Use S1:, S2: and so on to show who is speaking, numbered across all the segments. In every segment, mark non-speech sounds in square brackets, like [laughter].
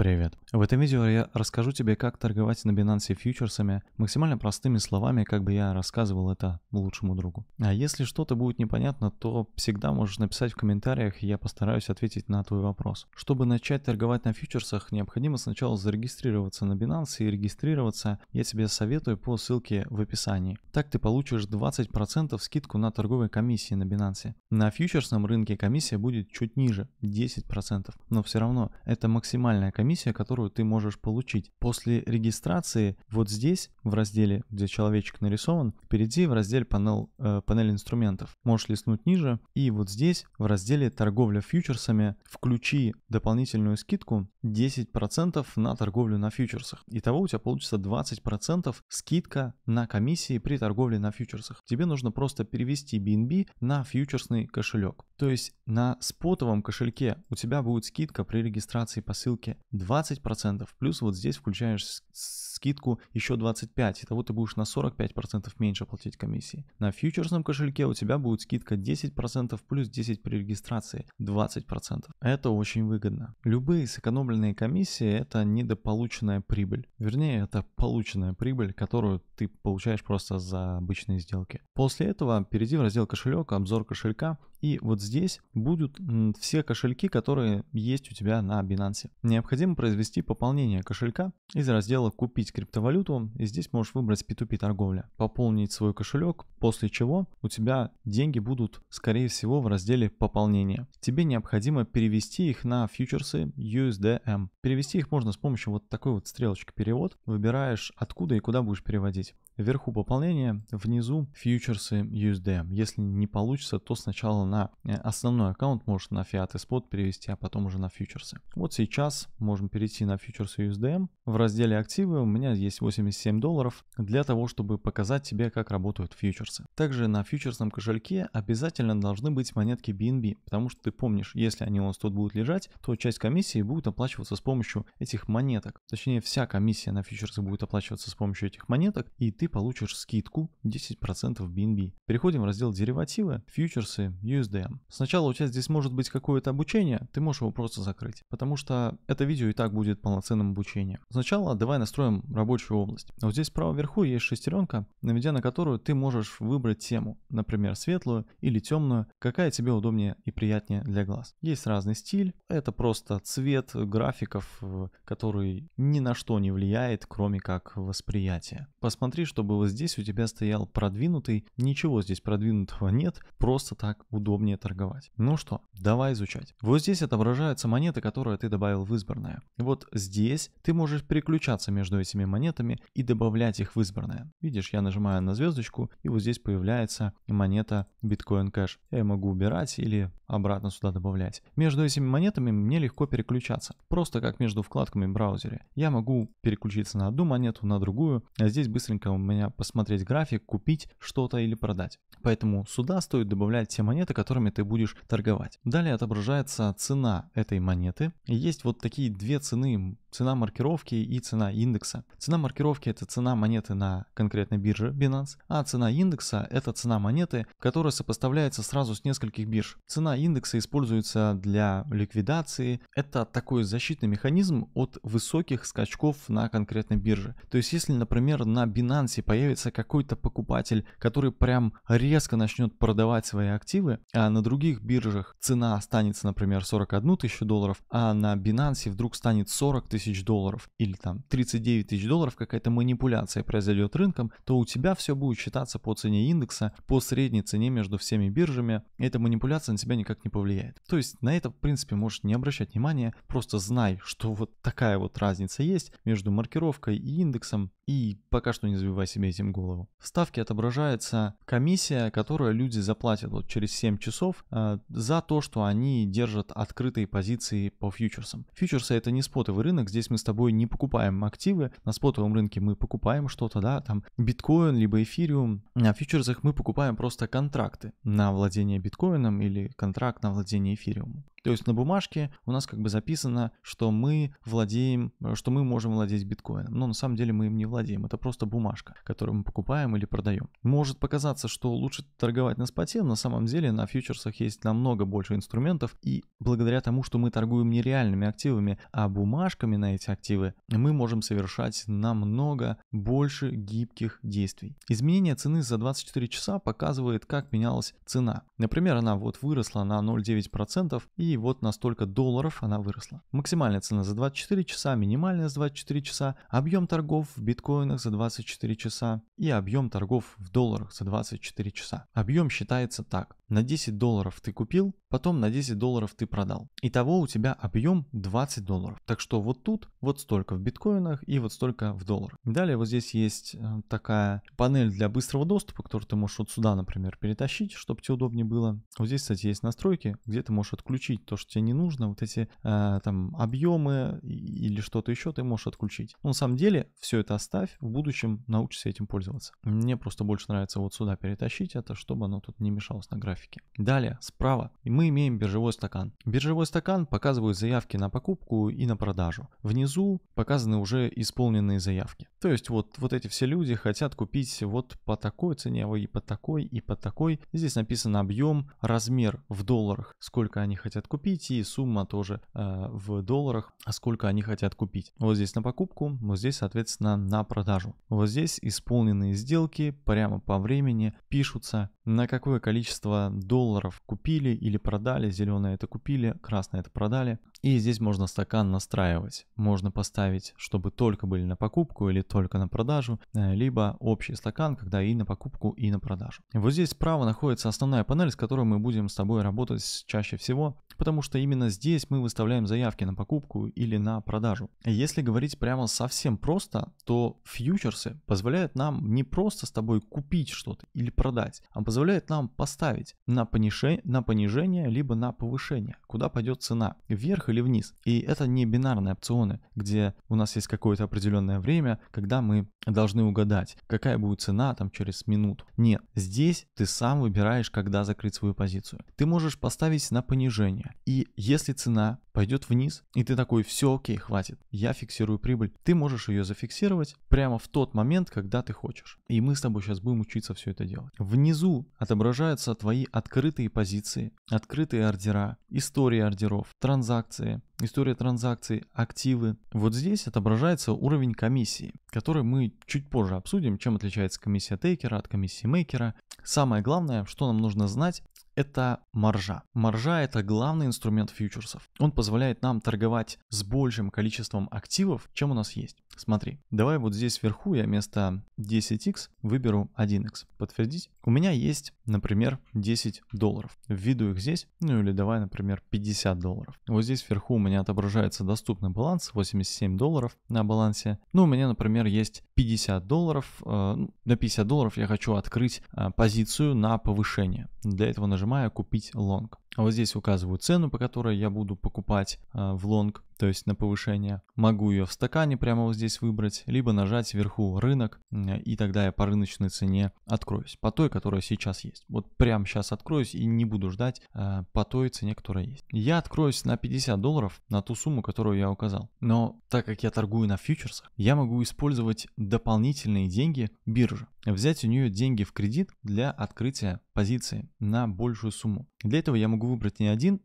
S1: Привет. В этом видео я расскажу тебе, как торговать на Binance фьючерсами максимально простыми словами, как бы я рассказывал это лучшему другу. А если что-то будет непонятно, то всегда можешь написать в комментариях, и я постараюсь ответить на твой вопрос. Чтобы начать торговать на фьючерсах, необходимо сначала зарегистрироваться на Binance и регистрироваться я тебе советую по ссылке в описании. Так ты получишь 20% скидку на торговой комиссии на Binance. На фьючерсном рынке комиссия будет чуть ниже, 10%, но все равно это максимальная комиссия комиссия, которую ты можешь получить. После регистрации вот здесь, в разделе, где человечек нарисован, перейди в раздел панел, э, панель инструментов. Можешь листнуть ниже и вот здесь, в разделе торговля фьючерсами, включи дополнительную скидку 10% на торговлю на фьючерсах. Итого у тебя получится 20% скидка на комиссии при торговле на фьючерсах. Тебе нужно просто перевести BNB на фьючерсный кошелек. То есть на спотовом кошельке у тебя будет скидка при регистрации по ссылке 20%, плюс вот здесь включаешь скидку еще 25%, итого ты будешь на 45% меньше платить комиссии. На фьючерсном кошельке у тебя будет скидка 10% плюс 10 при регистрации 20%. Это очень выгодно. Любые сэкономленные комиссии это недополученная прибыль. Вернее, это полученная прибыль, которую ты получаешь просто за обычные сделки. После этого перейди в раздел кошелек, обзор кошелька и вот здесь будут все кошельки, которые есть у тебя на Binance. Необходимо произвести пополнение кошелька из раздела «Купить криптовалюту» и здесь можешь выбрать P2P торговля, пополнить свой кошелек, после чего у тебя деньги будут, скорее всего, в разделе «Пополнение». Тебе необходимо перевести их на фьючерсы USDM. Перевести их можно с помощью вот такой вот стрелочки «Перевод». Выбираешь, откуда и куда будешь переводить. Вверху пополнение, внизу фьючерсы USD. Если не получится, то сначала на э, основной аккаунт можешь на фиат и спот перевести, а потом уже на фьючерсы. Вот сейчас можем перейти на фьючерсы USD. В разделе активы у меня есть 87 долларов для того, чтобы показать тебе, как работают фьючерсы. Также на фьючерсном кошельке обязательно должны быть монетки BNB, потому что ты помнишь, если они у нас тут будут лежать, то часть комиссии будет оплачиваться с помощью этих монеток. Точнее, вся комиссия на фьючерсы будет оплачиваться с помощью этих монеток, и ты получишь скидку 10% BNB. Переходим в раздел деривативы, фьючерсы, USDM. Эм». Сначала у тебя здесь может быть какое-то обучение, ты можешь его просто закрыть, потому что это видео и так будет полноценным обучением. Сначала давай настроим рабочую область. Вот здесь справа вверху есть шестеренка, наведя на которую ты можешь выбрать тему, например, светлую или темную, какая тебе удобнее и приятнее для глаз. Есть разный стиль, это просто цвет графиков, э, который ни на что не влияет, кроме как восприятия. Посмотри, что что было здесь, у тебя стоял продвинутый, ничего здесь продвинутого нет, просто так удобнее торговать. Ну что, давай изучать. Вот здесь отображаются монеты, которые ты добавил в избранное. Вот здесь ты можешь переключаться между этими монетами и добавлять их в избранное. Видишь, я нажимаю на звездочку, и вот здесь появляется монета Bitcoin Cash. Я могу убирать или обратно сюда добавлять. Между этими монетами мне легко переключаться, просто как между вкладками в браузере. Я могу переключиться на одну монету, на другую, а здесь быстренько меня посмотреть график, купить что-то или продать. Поэтому сюда стоит добавлять те монеты, которыми ты будешь торговать. Далее отображается цена этой монеты. Есть вот такие две цены, цена маркировки и цена индекса. Цена маркировки это цена монеты на конкретной бирже Binance, а цена индекса это цена монеты, которая сопоставляется сразу с нескольких бирж. Цена индекса используется для ликвидации. Это такой защитный механизм от высоких скачков на конкретной бирже. То есть если, например, на Binance вакансии появится какой-то покупатель, который прям резко начнет продавать свои активы, а на других биржах цена останется, например, 41 тысячу долларов, а на Binance вдруг станет 40 тысяч долларов или там 39 тысяч долларов, какая-то манипуляция произойдет рынком, то у тебя все будет считаться по цене индекса, по средней цене между всеми биржами. Эта манипуляция на тебя никак не повлияет. То есть на это, в принципе, можешь не обращать внимания, просто знай, что вот такая вот разница есть между маркировкой и индексом, и пока что не забивай забивай себе этим голову. В ставке отображается комиссия, которую люди заплатят вот через 7 часов э, за то, что они держат открытые позиции по фьючерсам. Фьючерсы это не спотовый рынок, здесь мы с тобой не покупаем активы, на спотовом рынке мы покупаем что-то, да, там биткоин, либо эфириум. На фьючерсах мы покупаем просто контракты на владение биткоином или контракт на владение эфириумом. То есть на бумажке у нас как бы записано, что мы владеем, э, что мы можем владеть биткоином. Но на самом деле мы им не владеем. Это просто бумажка, которую мы покупаем или продаем. Может показаться, что лучше торговать на споте, но на самом деле на фьючерсах есть намного больше инструментов. И благодаря тому, что мы торгуем не реальными активами, а бумажками на эти активы, мы можем совершать намного больше гибких действий. Изменение цены за 24 часа показывает, как менялась цена. Например, она вот выросла на 0,9% и и вот на столько долларов она выросла. Максимальная цена за 24 часа, минимальная за 24 часа, объем торгов в биткоинах за 24 часа и объем торгов в долларах за 24 часа. Объем считается так. На 10 долларов ты купил, потом на 10 долларов ты продал. Итого у тебя объем 20 долларов. Так что вот тут вот столько в биткоинах и вот столько в долларах. Далее вот здесь есть э, такая панель для быстрого доступа, которую ты можешь вот сюда, например, перетащить, чтобы тебе удобнее было. Вот здесь, кстати, есть настройки, где ты можешь отключить отключить то, что тебе не нужно, вот эти э, там объемы или что-то еще ты можешь отключить. Но на самом деле все это оставь, в будущем научишься этим пользоваться. Мне просто больше нравится вот сюда перетащить это, чтобы оно тут не мешалось на графике. Далее, справа, мы имеем биржевой стакан. Биржевой стакан показывает заявки на покупку и на продажу. Внизу показаны уже исполненные заявки. То есть вот, вот эти все люди хотят купить вот по такой цене, и по такой, и по такой. Здесь написан объем, размер в долларах, сколько они хотят купить, и сумма тоже э, в долларах, а сколько они хотят купить. Вот здесь на покупку, вот здесь, соответственно, на продажу. Вот здесь исполненные сделки прямо по времени пишутся, на какое количество долларов купили или продали, зеленое это купили, красное это продали, и здесь можно стакан настраивать. Можно поставить, чтобы только были на покупку или только на продажу, э, либо общий стакан, когда и на покупку, и на продажу. Вот здесь справа находится основная панель, с которой мы будем с тобой работать чаще всего, потому что именно здесь мы выставляем заявки на покупку или на продажу. Если говорить прямо совсем просто, то фьючерсы позволяют нам не просто с тобой купить что-то или продать, а позволяют нам поставить на, понижение, на понижение либо на повышение, куда пойдет цена, вверх или вниз. И это не бинарные опционы, где у нас есть какое-то определенное время, когда мы должны угадать, какая будет цена там через минуту. Нет, здесь ты сам выбираешь, когда закрыть свою позицию. Ты можешь поставить на понижение. И если цена пойдет вниз, и ты такой, все окей, хватит, я фиксирую прибыль. Ты можешь ее зафиксировать прямо в тот момент, когда ты хочешь. И мы с тобой сейчас будем учиться все это делать. Внизу отображаются твои открытые позиции, открытые ордера, истории ордеров, транзакции, история транзакций, активы. Вот здесь отображается уровень комиссии, который мы чуть позже обсудим, чем отличается комиссия тейкера от комиссии мейкера. Самое главное, что нам нужно знать, это маржа. Маржа – это главный инструмент фьючерсов. Он позволяет нам торговать с большим количеством активов, чем у нас есть. Смотри, давай вот здесь вверху я вместо 10x выберу 1x. Подтвердить. У меня есть, например, 10 долларов. Введу их здесь, ну или давай, например, 50 долларов. Вот здесь вверху у меня отображается доступный баланс, 87 долларов на балансе. Ну, у меня, например, есть 50 долларов. Э, ну, на 50 долларов я хочу открыть э, позицию на повышение. Для этого нажимаю мая купить лонг. А вот здесь указываю цену, по которой я буду покупать э, в лонг, то есть на повышение. Могу ее в стакане прямо вот здесь выбрать, либо нажать вверху рынок, э, и тогда я по рыночной цене откроюсь, по той, которая сейчас есть. Вот прямо сейчас откроюсь и не буду ждать э, по той цене, которая есть. Я откроюсь на 50 долларов, на ту сумму, которую я указал. Но так как я торгую на фьючерсах, я могу использовать дополнительные деньги биржи. Взять у нее деньги в кредит для открытия позиции на большую сумму. Для этого я могу могу выбрать не 1x,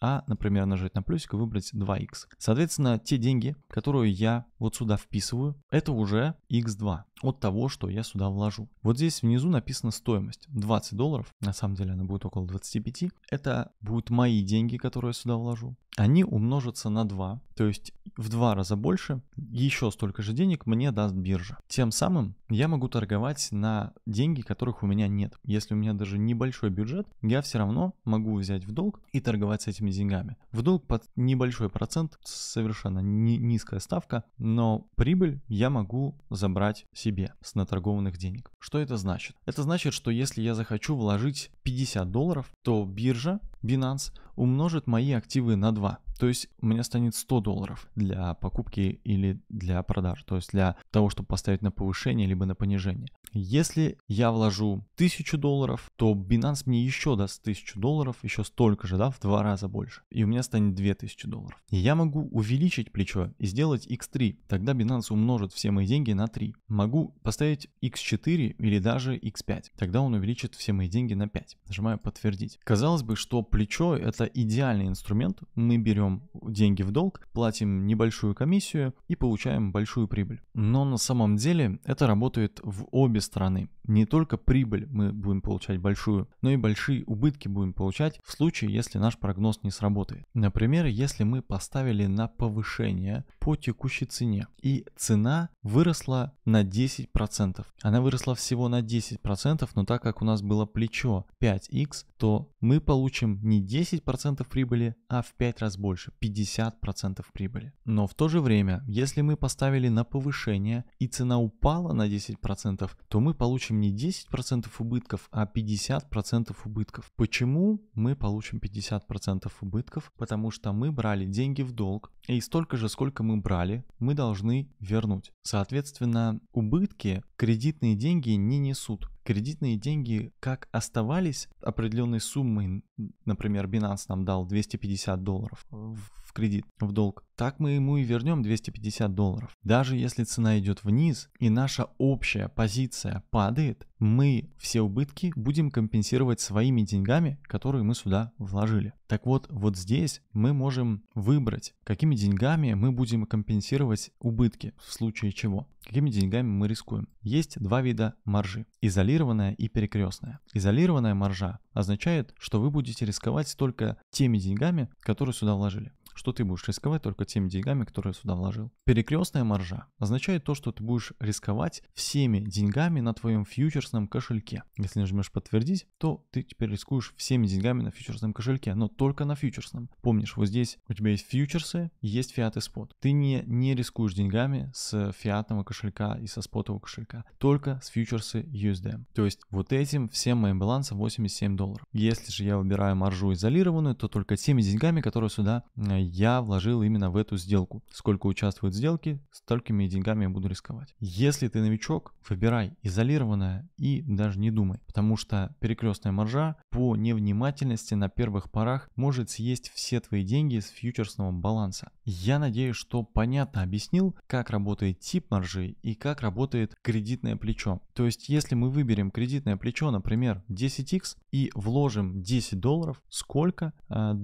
S1: а, например, нажать на плюсик и выбрать 2x. Соответственно, те деньги, которые я вот сюда вписываю, это уже x2 от того, что я сюда вложу. Вот здесь внизу написана стоимость 20 долларов, на самом деле она будет около 25. Это будут мои деньги, которые я сюда вложу. Они умножатся на 2, то есть в два раза больше, еще столько же денег мне даст биржа. Тем самым я могу торговать на деньги, которых у меня нет. Если у меня даже небольшой бюджет, я все равно могу взять взять в долг и торговать с этими деньгами. В долг под небольшой процент, совершенно ни, низкая ставка, но прибыль я могу забрать себе с наторгованных денег. Что это значит? Это значит, что если я захочу вложить 50 долларов, то биржа Binance умножит мои активы на 2. То есть у меня станет 100 долларов для покупки или для продаж, то есть для того, чтобы поставить на повышение либо на понижение. Если я вложу 1000 долларов, то Binance мне еще даст 1000 долларов, еще столько же, да, в два раза больше. И у меня станет 2000 долларов. И я могу увеличить плечо и сделать x3. Тогда Binance умножит все мои деньги на 3. Могу поставить x4 или даже x5. Тогда он увеличит все мои деньги на 5. Нажимаю подтвердить. Казалось бы, что плечо это идеальный инструмент. Мы берем берем деньги в долг, платим небольшую комиссию и получаем большую прибыль. Но на самом деле это работает в обе стороны. Не только прибыль мы будем получать большую, но и большие убытки будем получать в случае, если наш прогноз не сработает. Например, если мы поставили на повышение по текущей цене и цена выросла на 10%. Она выросла всего на 10%, но так как у нас было плечо 5x, то мы получим не 10% прибыли, а в 5 раз больше, 50% прибыли. Но в то же время, если мы поставили на повышение и цена упала на 10%, то мы получим не 10% убытков, а 50% убытков. Почему мы получим 50% убытков? Потому что мы брали деньги в долг, и столько же, сколько мы брали, мы должны вернуть. Соответственно, убытки кредитные деньги не несут. Кредитные деньги как оставались определенной суммой, например, Binance нам дал 250 долларов кредит, в долг. Так мы ему и вернем 250 долларов. Даже если цена идет вниз и наша общая позиция падает, мы все убытки будем компенсировать своими деньгами, которые мы сюда вложили. Так вот, вот здесь мы можем выбрать, какими деньгами мы будем компенсировать убытки, в случае чего, какими деньгами мы рискуем. Есть два вида маржи – изолированная и перекрестная. Изолированная маржа означает, что вы будете рисковать только теми деньгами, которые сюда вложили что ты будешь рисковать только теми деньгами, которые сюда вложил. Перекрестная маржа означает то, что ты будешь рисковать всеми деньгами на твоем фьючерсном кошельке. Если нажмешь подтвердить, то ты теперь рискуешь всеми деньгами на фьючерсном кошельке, но только на фьючерсном. Помнишь, вот здесь у тебя есть фьючерсы, есть фиат и спот. Ты не, не рискуешь деньгами с фиатного кошелька и со спотового кошелька, только с фьючерсы USD. То есть вот этим всем моим балансом 87 долларов. Если же я выбираю маржу изолированную, то только теми деньгами, которые сюда э, я вложил именно в эту сделку. Сколько участвует в сделке, столькими деньгами я буду рисковать. Если ты новичок, выбирай изолированное и даже не думай, потому что перекрестная маржа по невнимательности на первых порах может съесть все твои деньги с фьючерсного баланса. Я надеюсь, что понятно объяснил, как работает тип маржи и как работает кредитное плечо. То есть, если мы выберем кредитное плечо, например, 10x и вложим 10 долларов, сколько э,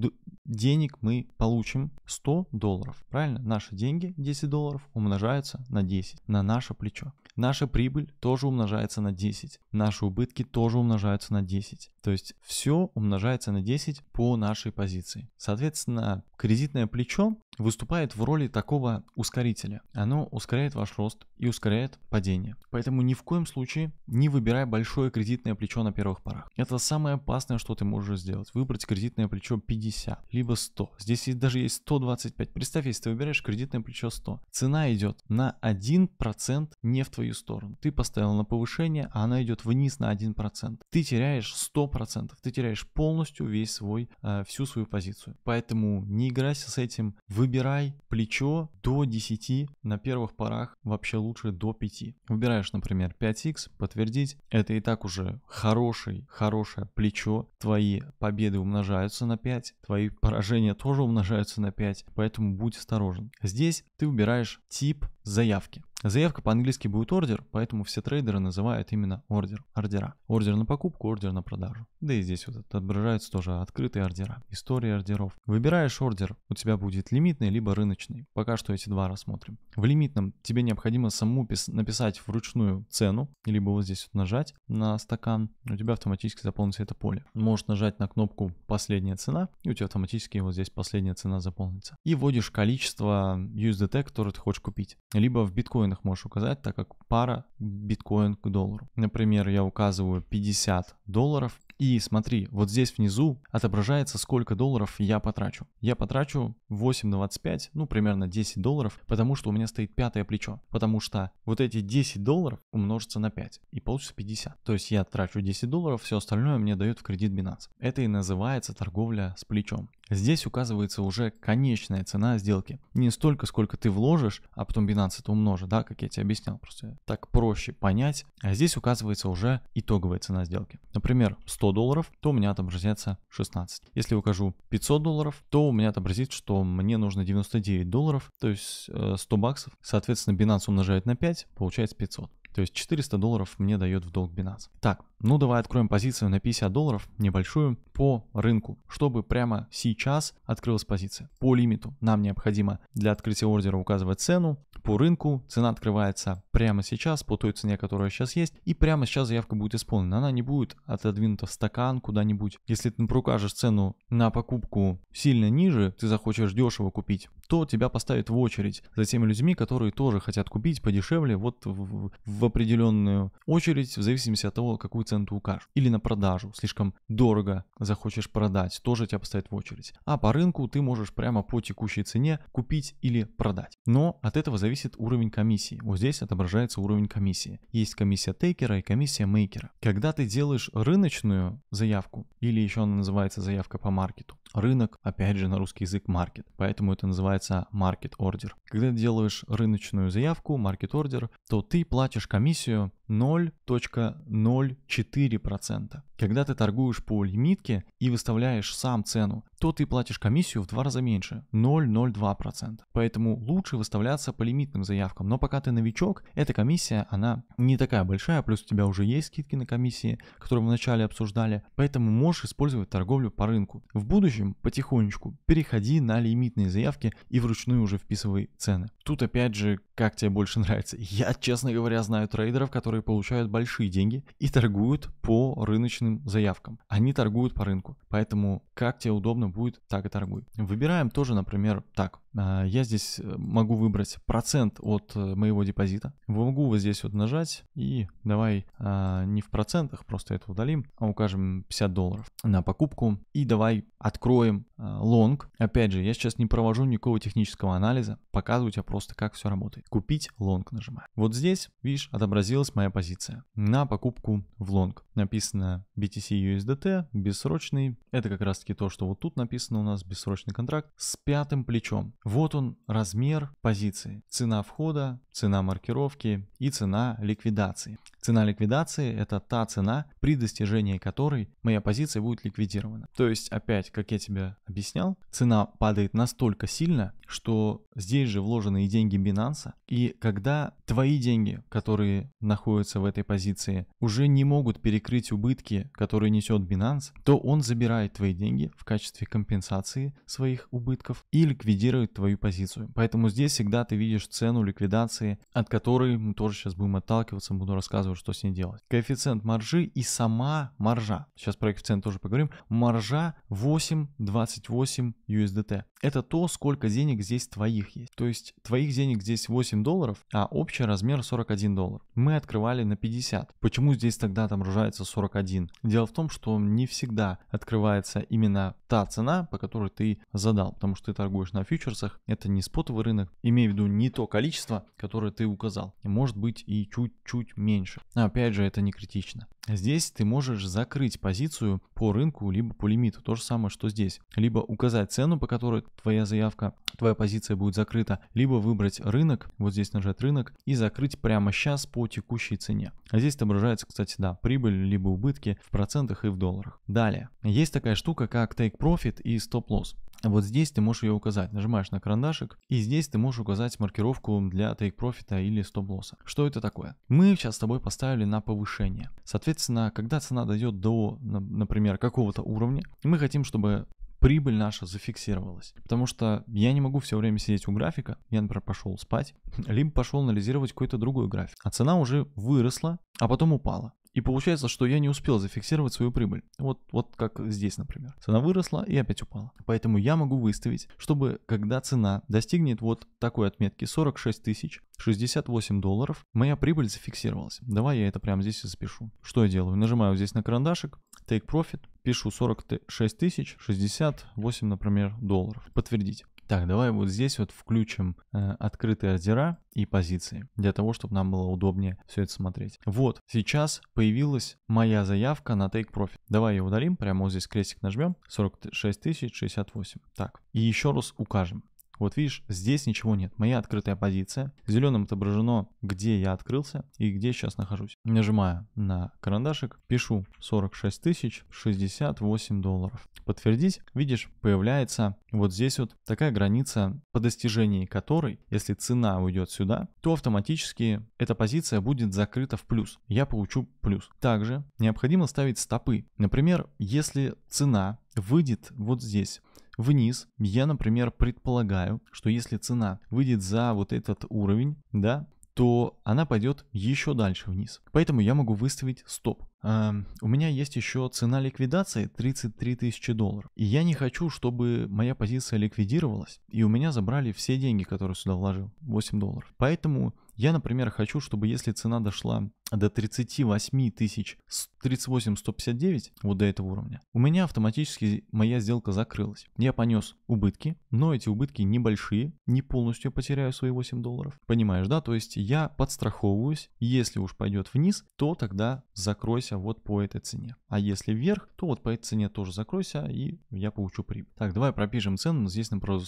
S1: денег мы получим получим 100 долларов. Правильно? Наши деньги 10 долларов умножаются на 10, на наше плечо. Наша прибыль тоже умножается на 10. Наши убытки тоже умножаются на 10. То есть все умножается на 10 по нашей позиции. Соответственно, кредитное плечо выступает в роли такого ускорителя. Оно ускоряет ваш рост и ускоряет падение. Поэтому ни в коем случае не выбирай большое кредитное плечо на первых порах. Это самое опасное, что ты можешь сделать. Выбрать кредитное плечо 50, либо 100. Здесь есть даже есть 125. Представь, если ты выбираешь кредитное плечо 100. Цена идет на 1% не в твою сторону. Ты поставил на повышение, а она идет вниз на 1%. Ты теряешь 100%. Ты теряешь полностью весь свой, э, всю свою позицию. Поэтому не играйся с этим. Выбирай плечо до 10. На первых порах вообще лучше до 5. Выбираешь, например, 5x, подтвердить. Это и так уже хороший, хорошее плечо. Твои победы умножаются на 5. Твои поражения тоже умножаются умножится на 5, поэтому будь осторожен. Здесь ты выбираешь тип заявки. Заявка по-английски будет ордер, поэтому все трейдеры называют именно ордер, ордера. Ордер на покупку, ордер на продажу. Да и здесь вот отображаются тоже открытые ордера, история ордеров. Выбираешь ордер, у тебя будет лимитный либо рыночный. Пока что эти два рассмотрим. В лимитном тебе необходимо самому написать вручную цену, либо вот здесь вот нажать на стакан, у тебя автоматически заполнится это поле. Можешь нажать на кнопку «Последняя цена», и у тебя автоматически вот здесь последняя цена заполнится. И вводишь количество USDT, которое ты хочешь купить либо в биткоинах можешь указать, так как пара биткоин к доллару. Например, я указываю 50 долларов и смотри, вот здесь внизу отображается, сколько долларов я потрачу. Я потрачу 8,25, ну примерно 10 долларов, потому что у меня стоит пятое плечо. Потому что вот эти 10 долларов умножится на 5 и получится 50. То есть я трачу 10 долларов, все остальное мне дает в кредит Binance. Это и называется торговля с плечом. Здесь указывается уже конечная цена сделки. Не столько, сколько ты вложишь, а потом Binance это умножит, да, как я тебе объяснял, просто так проще понять. А здесь указывается уже итоговая цена сделки. Например, 100 долларов, то у меня отобразится 16. Если я укажу 500 долларов, то у меня отобразит, что мне нужно 99 долларов, то есть 100 э, баксов. Соответственно, Binance умножает на 5, получается 500. То есть 400 долларов мне дает в долг Binance. Так, ну давай откроем позицию на 50 долларов, небольшую, по рынку, чтобы прямо сейчас открылась позиция. По лимиту нам необходимо для открытия ордера указывать цену, по рынку, цена открывается прямо сейчас по той цене, которая сейчас есть, и прямо сейчас заявка будет исполнена. Она не будет отодвинута в стакан куда-нибудь. Если ты прокажешь цену на покупку сильно ниже, ты захочешь дешево купить, то тебя поставят в очередь за теми людьми, которые тоже хотят купить подешевле вот в, в определенную очередь, в зависимости от того, какую цену ты укажешь. Или на продажу, слишком дорого захочешь продать, тоже тебя поставят в очередь. А по рынку ты можешь прямо по текущей цене купить или продать. Но от этого зависит зависит уровень комиссии. Вот здесь отображается уровень комиссии. Есть комиссия тейкера и комиссия мейкера. Когда ты делаешь рыночную заявку, или еще она называется заявка по маркету, рынок, опять же на русский язык market, поэтому это называется market order. Когда ты делаешь рыночную заявку, market order, то ты платишь комиссию 0.04%. Когда ты торгуешь по лимитке и выставляешь сам цену, то ты платишь комиссию в два раза меньше, 0,02%. Поэтому лучше выставляться по лимитным заявкам. Но пока ты новичок, эта комиссия, она не такая большая, плюс у тебя уже есть скидки на комиссии, которые мы вначале обсуждали, поэтому можешь использовать торговлю по рынку. В будущем будущем потихонечку переходи на лимитные заявки и вручную уже вписывай цены. Тут опять же, как тебе больше нравится. Я, честно говоря, знаю трейдеров, которые получают большие деньги и торгуют по рыночным заявкам. Они торгуют по рынку. Поэтому как тебе удобно будет, так и торгуй. Выбираем тоже, например, так. А, я здесь э, могу выбрать процент от э, моего депозита. Могу вот здесь вот нажать и давай а, не в процентах, просто это удалим, а укажем 50 долларов на покупку. И давай откроем откроем э, лонг. Опять же, я сейчас не провожу никакого технического анализа, показываю тебе просто, как все работает. Купить лонг нажимаю. Вот здесь, видишь, отобразилась моя позиция на покупку в лонг. Написано BTC USDT, бессрочный. Это как раз таки то, что вот тут написано у нас, бессрочный контракт с пятым плечом. Вот он, размер позиции, цена входа, цена маркировки и цена ликвидации. Цена ликвидации – это та цена, при достижении которой моя позиция будет ликвидирована. То есть, опять, как я тебе объяснял, цена падает настолько сильно, что здесь же вложены и деньги Binance, и когда твои деньги, которые находятся в этой позиции, уже не могут перекрыть убытки, которые несет Binance, то он забирает твои деньги в качестве компенсации своих убытков и ликвидирует твою позицию. Поэтому здесь всегда ты видишь цену ликвидации, от которой мы тоже сейчас будем отталкиваться, буду рассказывать, что с ней делать. Коэффициент маржи и сама маржа. Сейчас про коэффициент тоже поговорим. Маржа 8 28 USDT это то, сколько денег здесь твоих есть. То есть твоих денег здесь 8 долларов, а общий размер 41 доллар. Мы открывали на 50. Почему здесь тогда там отображается 41? Дело в том, что не всегда открывается именно та цена, по которой ты задал, потому что ты торгуешь на фьючерсах, это не спотовый рынок, имею в виду не то количество, которое ты указал, может быть и чуть-чуть меньше. Но опять же, это не критично. Здесь ты можешь закрыть позицию по рынку, либо по лимиту, то же самое, что здесь. Либо указать цену, по которой твоя заявка, твоя позиция будет закрыта, либо выбрать рынок, вот здесь нажать рынок и закрыть прямо сейчас по текущей цене. А здесь отображается, кстати, да, прибыль либо убытки в процентах и в долларах. Далее, есть такая штука, как take profit и stop loss. Вот здесь ты можешь ее указать. Нажимаешь на карандашик, и здесь ты можешь указать маркировку для take profit или stop loss. Что это такое? Мы сейчас с тобой поставили на повышение. Соответственно, когда цена дойдет до, например, какого-то уровня, мы хотим, чтобы прибыль наша зафиксировалась. Потому что я не могу все время сидеть у графика, я, например, пошел спать, [laughs] либо пошел анализировать какой-то другой график. А цена уже выросла, а потом упала. И получается, что я не успел зафиксировать свою прибыль. Вот, вот как здесь, например. Цена выросла и опять упала. Поэтому я могу выставить, чтобы когда цена достигнет вот такой отметки 46 тысяч, 68 долларов, моя прибыль зафиксировалась. Давай я это прямо здесь и запишу. Что я делаю? Нажимаю здесь на карандашик, take profit, пишу 46 тысяч, 68, например, долларов. Подтвердить. Так, давай вот здесь вот включим э, открытые ордера и позиции, для того, чтобы нам было удобнее все это смотреть. Вот, сейчас появилась моя заявка на Take Profit. Давай ее удалим, прямо вот здесь крестик нажмем, 46 068. Так, и еще раз укажем. Вот видишь, здесь ничего нет. Моя открытая позиция. Зеленым отображено, где я открылся и где сейчас нахожусь. Нажимаю на карандашик, пишу 46 тысяч 68 долларов. Подтвердить, видишь, появляется вот здесь вот такая граница, по достижении которой, если цена уйдет сюда, то автоматически эта позиция будет закрыта в плюс. Я получу плюс. Также необходимо ставить стопы. Например, если цена выйдет вот здесь, вниз, я, например, предполагаю, что если цена выйдет за вот этот уровень, да, то она пойдет еще дальше вниз. Поэтому я могу выставить стоп. Uh, у меня есть еще цена ликвидации 33 тысячи долларов. И я не хочу, чтобы моя позиция ликвидировалась, и у меня забрали все деньги, которые сюда вложил, 8 долларов. Поэтому я, например, хочу, чтобы если цена дошла до 38 тысяч 38 159 вот до этого уровня, у меня автоматически моя сделка закрылась. Я понес убытки, но эти убытки небольшие, не полностью потеряю свои 8 долларов. Понимаешь, да? То есть я подстраховываюсь, если уж пойдет вниз, то тогда закройся вот по этой цене. А если вверх, то вот по этой цене тоже закройся и я получу прибыль. Так, давай пропишем цену, здесь, например,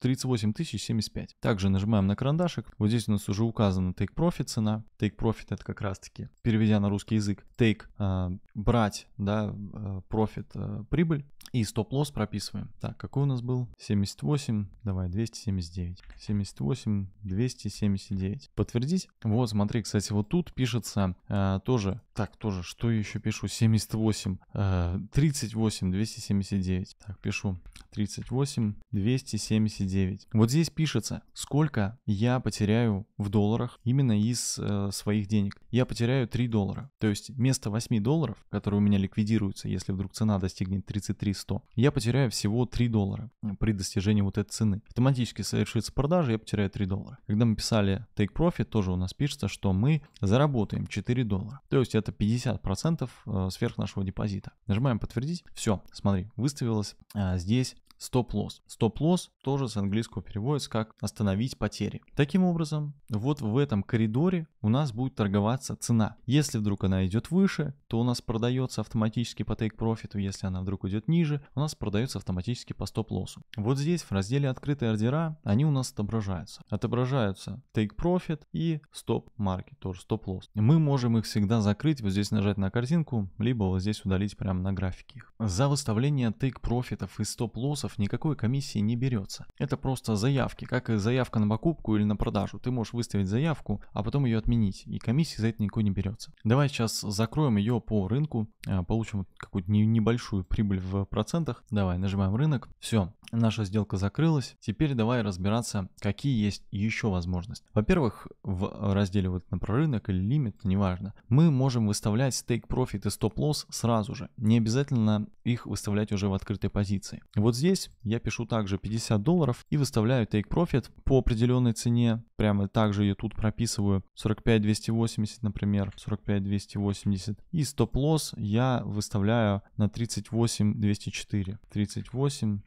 S1: 38 075. Также нажимаем на карандашик, вот здесь у нас уже указана take profit цена. Take profit это как раз математики, переведя на русский язык, take, а, брать, да, профит, э, э, прибыль, и стоп-лосс прописываем. Так, какой у нас был? 78, давай, 279. 78, 279. Подтвердить? Вот, смотри, кстати, вот тут пишется э, тоже, так, тоже, что я еще пишу? 78, э, 38, 279. Так, пишу 38, 279. Вот здесь пишется, сколько я потеряю в долларах именно из э, своих денег. Я потеряю 3 доллара. То есть вместо 8 долларов, которые у меня ликвидируются, если вдруг цена достигнет 33 100. Я потеряю всего 3 доллара при достижении вот этой цены. Автоматически совершится продажа, я потеряю 3 доллара. Когда мы писали Take Profit, тоже у нас пишется, что мы заработаем 4 доллара. То есть это 50% э, сверх нашего депозита. Нажимаем подтвердить. Все, смотри, выставилось э, здесь стоп-лосс. Стоп-лосс тоже с английского переводится как остановить потери. Таким образом, вот в этом коридоре у нас будет торговаться цена. Если вдруг она идет выше, то у нас продается автоматически по take profit, если она вдруг идет ниже, ниже у нас продается автоматически по стоп-лоссу. Вот здесь в разделе «Открытые ордера» они у нас отображаются. Отображаются Take Profit и Stop Market, тоже стоп-лосс. Мы можем их всегда закрыть, вот здесь нажать на картинку, либо вот здесь удалить прямо на графике их. За выставление Take Profitов и стоп-лоссов никакой комиссии не берется. Это просто заявки, как и заявка на покупку или на продажу. Ты можешь выставить заявку, а потом ее отменить, и комиссии за это никакой не берется. Давай сейчас закроем ее по рынку, а, получим какую-то небольшую прибыль в процентах 4%. Давай, нажимаем рынок. Все, наша сделка закрылась. Теперь давай разбираться, какие есть еще возможности. Во-первых, в разделе вот на прорынок или лимит, неважно, мы можем выставлять стейк профит и стоп-лосс сразу же. Не обязательно их выставлять уже в открытой позиции. Вот здесь я пишу также 50 долларов и выставляю take profit по определенной цене. Прямо также я тут прописываю 45 280, например, 45 280. И стоп-лосс я выставляю на 38 200. 204, 38,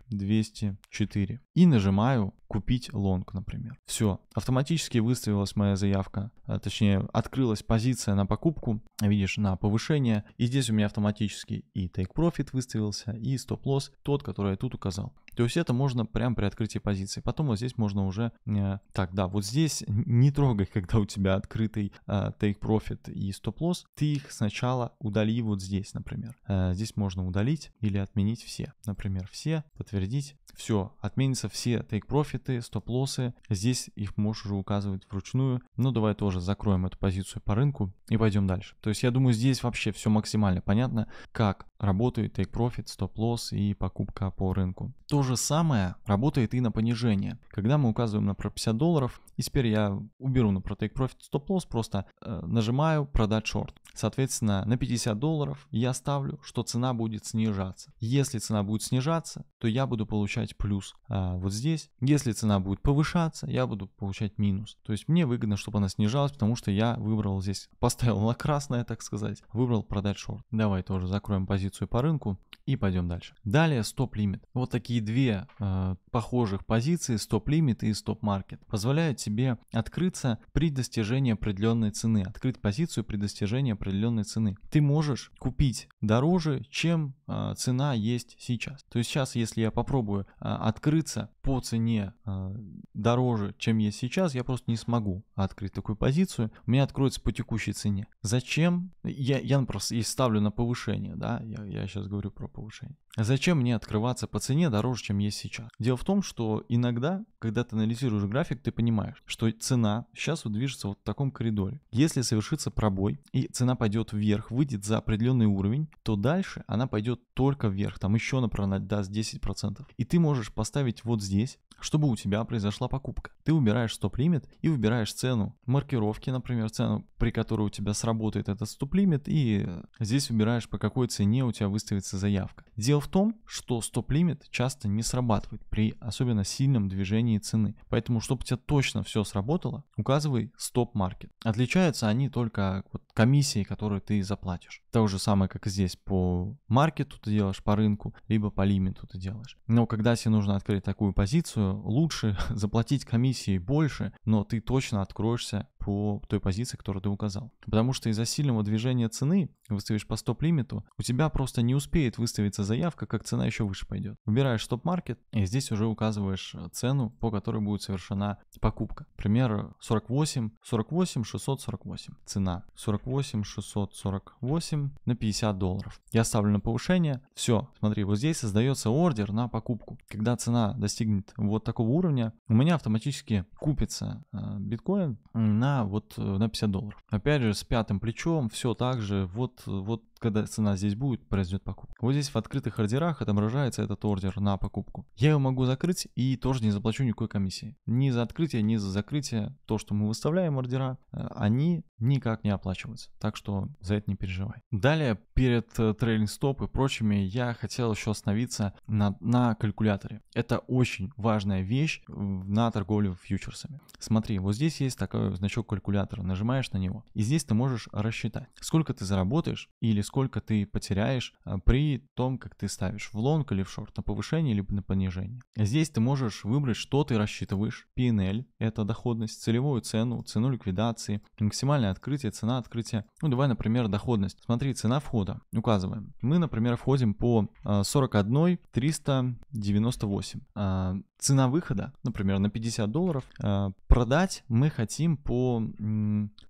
S1: 204 и нажимаю купить лонг, например. Все, автоматически выставилась моя заявка, э, точнее открылась позиция на покупку, видишь, на повышение, и здесь у меня автоматически и take profit выставился, и стоп лосс тот, который я тут указал. То есть это можно прямо при открытии позиции. Потом вот здесь можно уже... Э, так, да, вот здесь [laughs] не трогай, когда у тебя открытый э, take profit и стоп лосс. Ты их сначала удали вот здесь, например. Э, здесь можно удалить или отменить все. Например, все, подтвердить. Все, отменится все take profit экзиты, стоп-лоссы. Здесь их можешь уже указывать вручную. Но ну, давай тоже закроем эту позицию по рынку и пойдем дальше. То есть я думаю, здесь вообще все максимально понятно, как работают take profit, stop loss и покупка по рынку. То же самое работает и на понижение. Когда мы указываем на 50 долларов, и теперь я уберу на про take profit, stop loss, просто э, нажимаю продать шорт. Соответственно, на 50 долларов я ставлю, что цена будет снижаться. Если цена будет снижаться, то я буду получать плюс а вот здесь. Если цена будет повышаться, я буду получать минус. То есть мне выгодно, чтобы она снижалась, потому что я выбрал здесь, поставил на красное, так сказать, выбрал продать шорт. Давай тоже закроем позицию позицию по рынку и пойдем дальше. Далее стоп-лимит. Вот такие две э, похожих позиции, стоп-лимит и стоп-маркет, позволяют тебе открыться при достижении определенной цены, открыть позицию при достижении определенной цены. Ты можешь купить дороже, чем э, цена есть сейчас. То есть сейчас, если я попробую э, открыться по цене э, дороже, чем есть сейчас, я просто не смогу открыть такую позицию. У меня откроется по текущей цене. Зачем? Я, я просто и ставлю на повышение, да, я я сейчас говорю про повышение. Зачем мне открываться по цене дороже, чем есть сейчас? Дело в том, что иногда, когда ты анализируешь график, ты понимаешь, что цена сейчас вот движется вот в таком коридоре. Если совершится пробой и цена пойдет вверх, выйдет за определенный уровень, то дальше она пойдет только вверх, там еще она даст 10%. И ты можешь поставить вот здесь, чтобы у тебя произошла покупка. Ты выбираешь стоп-лимит и выбираешь цену маркировки, например, цену, при которой у тебя сработает этот стоп-лимит, и здесь выбираешь, по какой цене у тебя выставится заявка. Дело в том, что стоп-лимит часто не срабатывает при особенно сильном движении цены. Поэтому, чтобы у тебя точно все сработало, указывай стоп-маркет. Отличаются они только вот комиссией, которую ты заплатишь. То же самое, как и здесь, по маркету ты делаешь, по рынку, либо по лимиту ты делаешь. Но когда тебе нужно открыть такую позицию, лучше [laughs] заплатить комиссии больше, но ты точно откроешься по той позиции, которую ты указал. Потому что из-за сильного движения цены, выставишь по стоп-лимиту, у тебя просто не успеет выставиться заявка, как цена еще выше пойдет. Выбираешь стоп-маркет, и здесь уже указываешь э, цену, по которой будет совершена покупка. Пример 48, 48, 648. Цена 48, 648 на 50 долларов. Я ставлю на повышение. Все, смотри, вот здесь создается ордер на покупку. Когда цена достигнет вот такого уровня, у меня автоматически купится э, биткоин на на вот э, на 50 долларов. Опять же, с пятым плечом все так же, вот, вот когда цена здесь будет, произойдет покупка. Вот здесь в открытых ордерах отображается этот ордер на покупку. Я его могу закрыть и тоже не заплачу никакой комиссии. Ни за открытие, ни за закрытие. То, что мы выставляем ордера, э, они никак не оплачиваются. Так что за это не переживай. Далее, перед э, трейлинг стоп и прочими, я хотел еще остановиться на, на калькуляторе. Это очень важная вещь на торговле фьючерсами. Смотри, вот здесь есть такой значок калькулятора. Нажимаешь на него. И здесь ты можешь рассчитать, сколько ты заработаешь или сколько сколько ты потеряешь а, при том, как ты ставишь в лонг или в шорт, на повышение либо на понижение. Здесь ты можешь выбрать, что ты рассчитываешь. P&L — это доходность, целевую цену, цену ликвидации, максимальное открытие, цена открытия. Ну, давай, например, доходность. Смотри, цена входа. Указываем. Мы, например, входим по 41 а, 398. А, цена выхода, например, на 50 долларов. Продать мы хотим по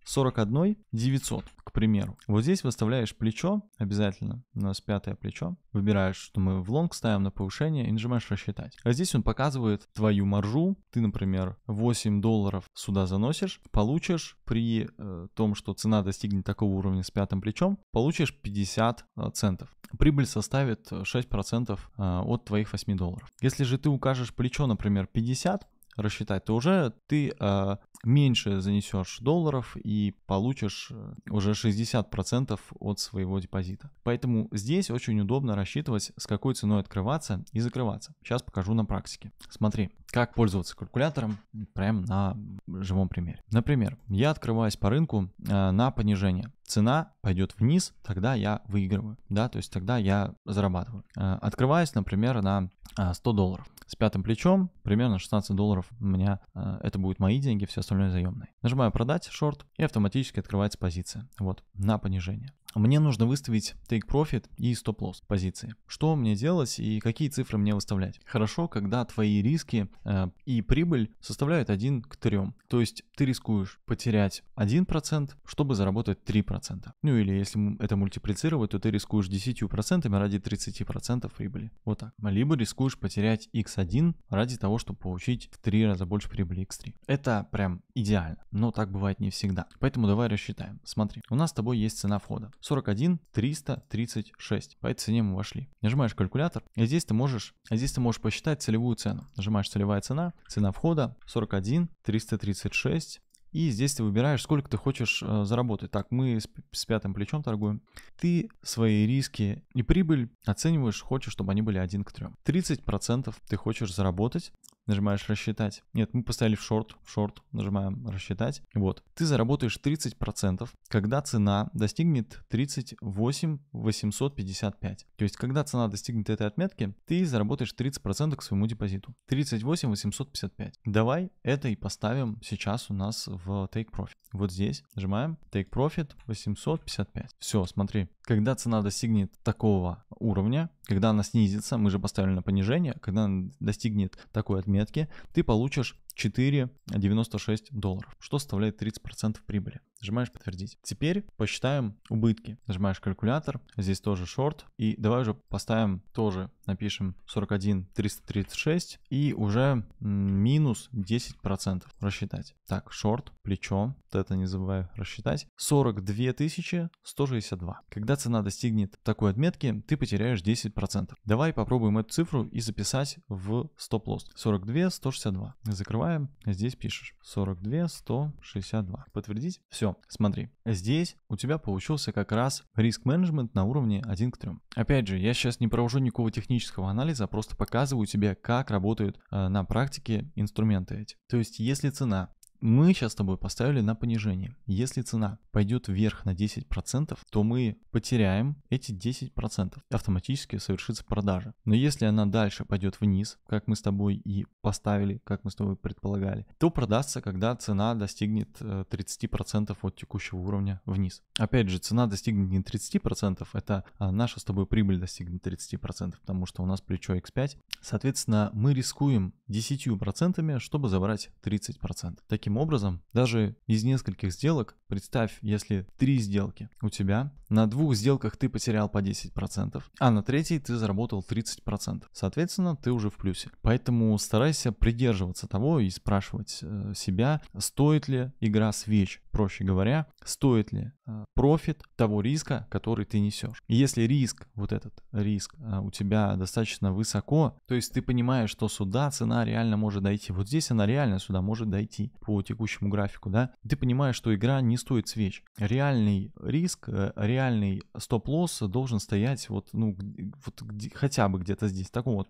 S1: 41 900, к примеру. Вот здесь выставляешь плечо, обязательно, у нас пятое плечо. Выбираешь, что мы в лонг ставим на повышение и нажимаешь рассчитать. А здесь он показывает твою маржу. Ты, например, 8 долларов сюда заносишь, получишь при э, том, что цена достигнет такого уровня с пятым плечом, получишь 50 э, центов. Прибыль составит 6% э, от твоих 8 долларов. Если же ты укажешь плечо, например, 50, рассчитать, то уже ты э, меньше занесешь долларов и получишь э, уже 60% от своего депозита. Поэтому здесь очень удобно рассчитывать, с какой ценой открываться и закрываться. Сейчас покажу на практике. Смотри, как пользоваться калькулятором прямо на живом примере. Например, я открываюсь по рынку э, на понижение. Цена пойдет вниз, тогда я выигрываю, да, то есть тогда я зарабатываю. Э, открываюсь, например, на 100 э, долларов. С пятым плечом примерно 16 долларов у меня, э, это будут мои деньги, все остальное заемные. Нажимаю продать шорт и автоматически открывается позиция, вот, на понижение мне нужно выставить take profit и stop loss позиции. Что мне делать и какие цифры мне выставлять? Хорошо, когда твои риски э, и прибыль составляют 1 к 3. То есть ты рискуешь потерять 1%, чтобы заработать 3%. Ну или если это мультиплицировать, то ты рискуешь 10% ради 30% прибыли. Вот так. Либо рискуешь потерять x1 ради того, чтобы получить в 3 раза больше прибыли x3. Это прям идеально, но так бывает не всегда. Поэтому давай рассчитаем. Смотри, у нас с тобой есть цена входа. 41 336. По этой цене мы вошли. Нажимаешь калькулятор, и здесь ты можешь, а здесь ты можешь посчитать целевую цену. Нажимаешь целевая цена, цена входа 41 336 и здесь ты выбираешь, сколько ты хочешь э, заработать. Так, мы с, пятым плечом торгуем. Ты свои риски и прибыль оцениваешь, хочешь, чтобы они были 1 к 3. 30% ты хочешь заработать, нажимаешь рассчитать. Нет, мы поставили в шорт, в шорт, нажимаем рассчитать. и Вот, ты заработаешь 30%, когда цена достигнет 38 855. То есть, когда цена достигнет этой отметки, ты заработаешь 30% к своему депозиту. 38 855. Давай это и поставим сейчас у нас в в Take Profit. Вот здесь нажимаем Take Profit 855. Все, смотри, когда цена достигнет такого уровня, когда она снизится, мы же поставили на понижение, когда она достигнет такой отметки, ты получишь 4,96 долларов, что составляет 30% прибыли. Нажимаешь подтвердить. Теперь посчитаем убытки. Нажимаешь калькулятор, здесь тоже шорт. И давай уже поставим тоже, напишем 41336 и уже минус 10% рассчитать. Так, шорт, плечо, вот это не забываю рассчитать. 42 162. Когда цена достигнет такой отметки, ты потеряешь 10% 40%. Давай попробуем эту цифру и записать в стоп-лосс. 42 162. Закрываем. Здесь пишешь 42 162. Подтвердить? Все. Смотри. Здесь у тебя получился как раз риск-менеджмент на уровне 1 к 3. Опять же, я сейчас не провожу никакого технического анализа, а просто показываю тебе, как работают э, на практике инструменты эти. То есть, если цена мы сейчас с тобой поставили на понижение. Если цена пойдет вверх на 10%, то мы потеряем эти 10%. Автоматически совершится продажа. Но если она дальше пойдет вниз, как мы с тобой и поставили, как мы с тобой предполагали, то продастся, когда цена достигнет 30% э, от текущего уровня вниз. Опять же, цена достигнет не 30%, это а, наша с тобой прибыль достигнет 30%, потому что у нас плечо X5. Соответственно, мы рискуем 10%, чтобы забрать 30%. Таким образом, даже из нескольких сделок Представь, если три сделки у тебя, на двух сделках ты потерял по 10%, а на третьей ты заработал 30%. Соответственно, ты уже в плюсе. Поэтому старайся придерживаться того и спрашивать э, себя, стоит ли игра свеч, проще говоря, стоит ли э, профит того риска, который ты несешь. если риск, вот этот риск э, у тебя достаточно высоко, то есть ты понимаешь, что сюда цена реально может дойти, вот здесь она реально сюда может дойти по текущему графику, да, ты понимаешь, что игра не стоит свеч. Реальный риск, э, реальный стоп-лосс должен стоять вот, ну, вот где, хотя бы где-то здесь. Таком вот,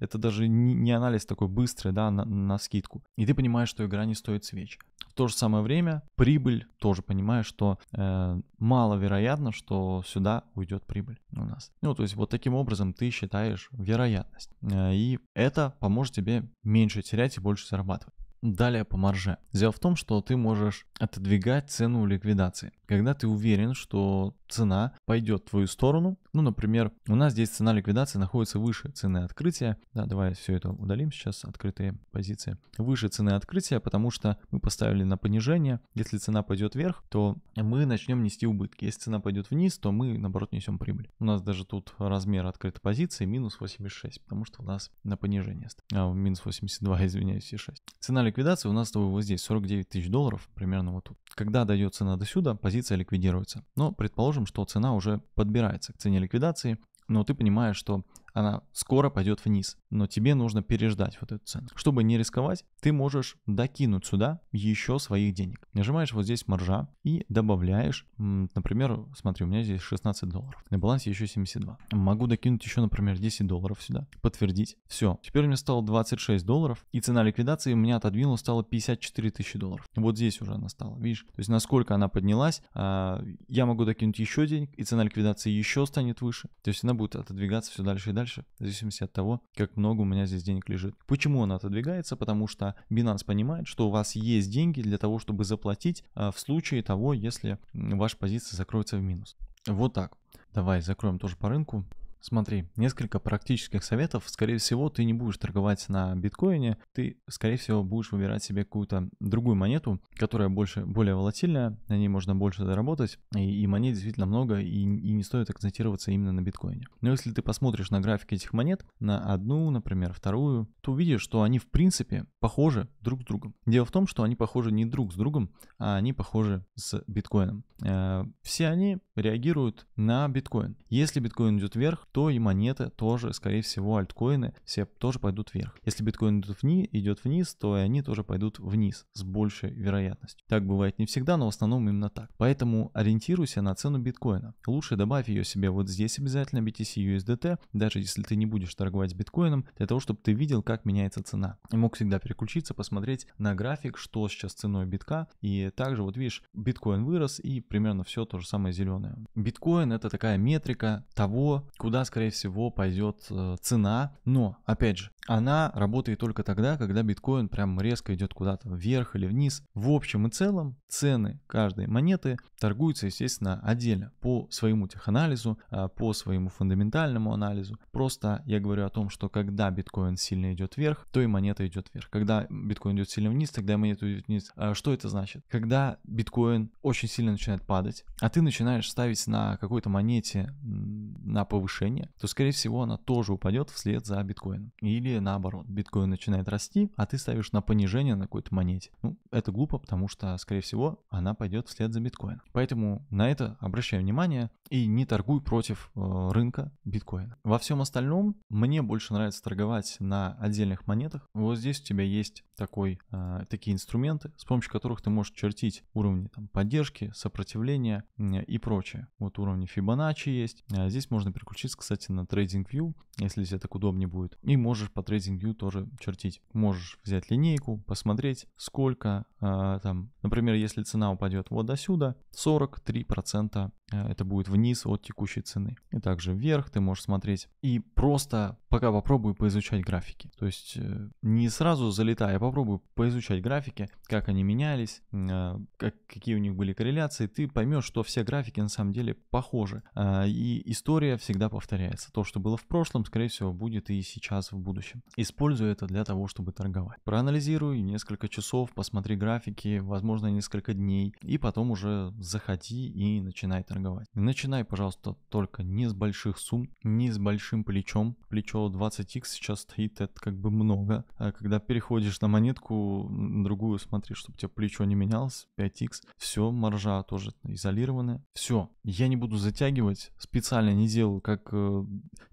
S1: это даже не, анализ такой быстрый, да, на, на скидку. И ты понимаешь, что игра не стоит свеч. В то же самое время прибыль тоже понимаешь, что э, маловероятно, что сюда уйдет прибыль у нас. Ну, то есть вот таким образом ты считаешь вероятность. Э, и это поможет тебе меньше терять и больше зарабатывать. Далее по марже. Дело в том, что ты можешь отодвигать цену ликвидации. Когда ты уверен, что цена пойдет в твою сторону, ну, например, у нас здесь цена ликвидации находится выше цены открытия. Да, давай все это удалим сейчас, открытые позиции. Выше цены открытия, потому что мы поставили на понижение. Если цена пойдет вверх, то мы начнем нести убытки. Если цена пойдет вниз, то мы, наоборот, несем прибыль. У нас даже тут размер открытой позиции минус 86, потому что у нас на понижение. А, минус 82, [laughs] извиняюсь, и 6. Цена ликвидации ликвидации у нас с тобой вот здесь 49 тысяч долларов, примерно вот тут. Когда дойдет цена до сюда, позиция ликвидируется. Но предположим, что цена уже подбирается к цене ликвидации, но ты понимаешь, что она скоро пойдет вниз, но тебе нужно переждать вот эту цену. Чтобы не рисковать, ты можешь докинуть сюда еще своих денег. Нажимаешь вот здесь маржа и добавляешь, например, смотри, у меня здесь 16 долларов, на балансе еще 72. Могу докинуть еще, например, 10 долларов сюда, подтвердить. Все, теперь у меня стало 26 долларов, и цена ликвидации у меня отодвинула, стало 54 тысячи долларов. Вот здесь уже она стала, видишь? То есть насколько она поднялась, а, я могу докинуть еще денег, и цена ликвидации еще станет выше. То есть она будет отодвигаться все дальше и дальше дальше, в зависимости от того, как много у меня здесь денег лежит. Почему он отодвигается? Потому что Binance понимает, что у вас есть деньги для того, чтобы заплатить э, в случае того, если ваша позиция закроется в минус. Вот так. Давай закроем тоже по рынку. Смотри, несколько практических советов. Скорее всего, ты не будешь торговать на биткоине, ты, скорее всего, будешь выбирать себе какую-то другую монету, которая больше, более волатильная, на ней можно больше заработать, и, и монет действительно много, и, и не стоит акцентироваться именно на биткоине. Но если ты посмотришь на графики этих монет, на одну, например, вторую, то увидишь, что они, в принципе, похожи друг с другом. Дело в том, что они похожи не друг с другом, а они похожи с биткоином. Э, все они реагируют на биткоин. Если биткоин идет вверх, то и монеты тоже, скорее всего, альткоины все тоже пойдут вверх. Если биткоин идет вниз, идет вниз, то и они тоже пойдут вниз с большей вероятностью. Так бывает не всегда, но в основном именно так. Поэтому ориентируйся на цену биткоина. Лучше добавь ее себе вот здесь обязательно BTC USDT, даже если ты не будешь торговать биткоином, для того, чтобы ты видел, как меняется цена. И мог всегда переключиться, посмотреть на график, что сейчас ценой битка. И также вот видишь, биткоин вырос и примерно все то же самое зеленое стороны. Биткоин это такая метрика того, куда, скорее всего, пойдет э, цена. Но, опять же, она работает только тогда, когда биткоин прям резко идет куда-то вверх или вниз. В общем и целом, цены каждой монеты торгуются, естественно, отдельно по своему теханализу, э, по своему фундаментальному анализу. Просто я говорю о том, что когда биткоин сильно идет вверх, то и монета идет вверх. Когда биткоин идет сильно вниз, тогда и монета идет вниз. Э, что это значит? Когда биткоин очень сильно начинает падать, а ты начинаешь ставить на какой-то монете на повышение, то, скорее всего, она тоже упадет вслед за биткоином. Или наоборот, биткоин начинает расти, а ты ставишь на понижение на какой-то монете. Ну, это глупо, потому что, скорее всего, она пойдет вслед за биткоином. Поэтому на это обращаю внимание и не торгуй против э, рынка биткоина. Во всем остальном мне больше нравится торговать на отдельных монетах. Вот здесь у тебя есть такой, э, такие инструменты, с помощью которых ты можешь чертить уровни там, поддержки, сопротивления э, и прочее прочее. Вот уровни Fibonacci есть. А здесь можно переключиться, кстати, на Trading View, если тебе так удобнее будет. И можешь по Trading View тоже чертить. Можешь взять линейку, посмотреть, сколько а, там, например, если цена упадет вот до сюда, 43% процента. Э, это будет вниз от текущей цены. И также вверх ты можешь смотреть. И просто пока попробую поизучать графики. То есть э, не сразу залетая, а попробую поизучать графики, как они менялись, э, как, какие у них были корреляции. Ты поймешь, что все графики на самом деле похожи. И история всегда повторяется. То, что было в прошлом, скорее всего, будет и сейчас в будущем. Используй это для того, чтобы торговать. Проанализируй несколько часов, посмотри графики, возможно, несколько дней. И потом уже заходи и начинай торговать торговать. Начинай, пожалуйста, только не с больших сумм, не с большим плечом. Плечо 20x сейчас стоит, это как бы много. А когда переходишь на монетку, на другую смотри, чтобы тебе плечо не менялось, 5x, все, маржа тоже изолированная. Все, я не буду затягивать, специально не делаю, как э,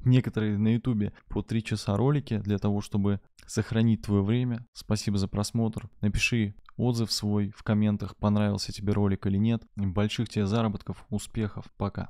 S1: некоторые на ютубе по 3 часа ролики для того, чтобы сохранить твое время. Спасибо за просмотр. Напиши отзыв свой в комментах, понравился тебе ролик или нет. Больших тебе заработков, успехов, пока.